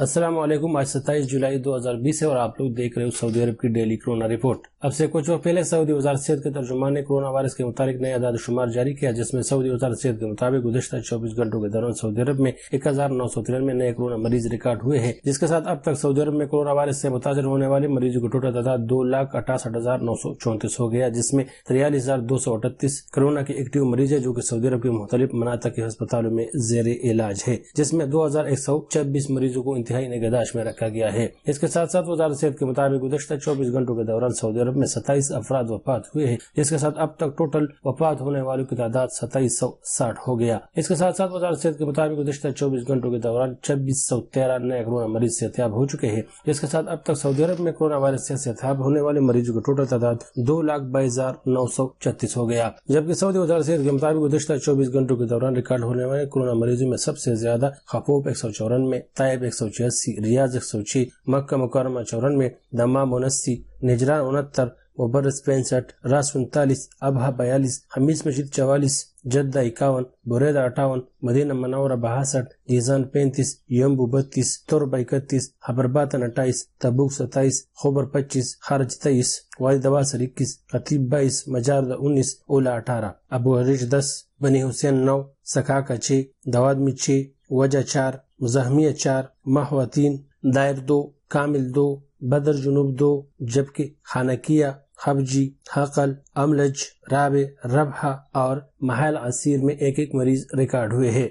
असलम आज सत्ताईस जुलाई 2020 है और आप लोग देख रहे हो सऊदी अरब की डेली कोरोना रिपोर्ट अब से कुछ वक्त पहले सऊदी वजारत सेहत के तर्जुमान ने कोरोना वायरस के मुताबिक नए आदाद शुमार जारी किया जिसमें सऊदी वजारत सेहत के मुताबिक गुजशत 24 घंटों के दौरान सऊदी अरब में एक हजार नौ सौ तिरानवे नए कोरोना मरीज रिकॉर्ड हुए हैं जिसके साथ अब तक सऊदी अरब में कोरोना वायरस ऐसी मुतासर होने वाले मरीजों की टोटल तादाद दो लाख अठासठ हजार नौ सौ चौंतीस हो गया जिसमें तिरयालीस हजार दो सौ अठतीस कोरोना के एक्टिव मरीज है जो की सऊदी अरब के मुख्तलिफ मनातक के अस्पतालों में जेर इलाज है जिसमें दो हजार एक सौ छब्बीस मरीजों को इंतहाई निगहदाश्त में रखा गया है इसके साथ साथ वजारत सेहत के मुताबिक गुजशत चौबीस घंटों के दौरान सऊदी अरब में सताईस अफराद वफात हुए हैं जिसके साथ अब तक टोटल वफात होने वालों की तादाद सताईस सौ साठ हो गया इसके साथ साथ वजारत सेहत के मुताबिक गुजशत चौबीस घंटों के दौरान छब्बीस सौ तेरह नए कोरोना मरीज सेहतियाब हो चुके हैं जिसके साथ अब तक सऊदी अरब में कोरोना वायरस से सेहतियाब होने वाले मरीजों की टोटल तादाद दो लाख बाईस हजार नौ सौ छत्तीस हो गया जबकि सऊदी वजारत सेहत के मुताबिक गुजशत चौबीस घंटों के दौरान रिकॉर्ड होने वाले कोरोना मरीजों में सबसे ज्यादा खफूब एक सौ चौरानवे तायब एक सौ 1986 Riyaz 106 Makka Mukarrama 94 Dammam 79 Nejran 69 मुबरस पैंसठ रास उनतालीस अबहा बयालीस हमीस मशीद चवालीस जद्दा इक्यावन बुरेदा अठावन मदीना मनौरा बासठ गीजान पैंतीस यम्बू बत्तीस तुरबा इकतीस हबरबातन अट्ठाईस तबुक सत्ताईस खोबर पच्चीस खारज तेईस वादी दवासर इक्कीस खतीब बाईस मजारदा उन्नीस ओला अठारह अबू हरीश दस बनी हुसैन नौ सकाका छः दवादमी छः वजह चार जहमी चार माहवा तीन दायर दो कामिल दो बदर जुनूब दो जबकि खानकिया हबजी हकल अमलज राबे रबहा और महल असीर में एक एक मरीज रिकॉर्ड हुए हैं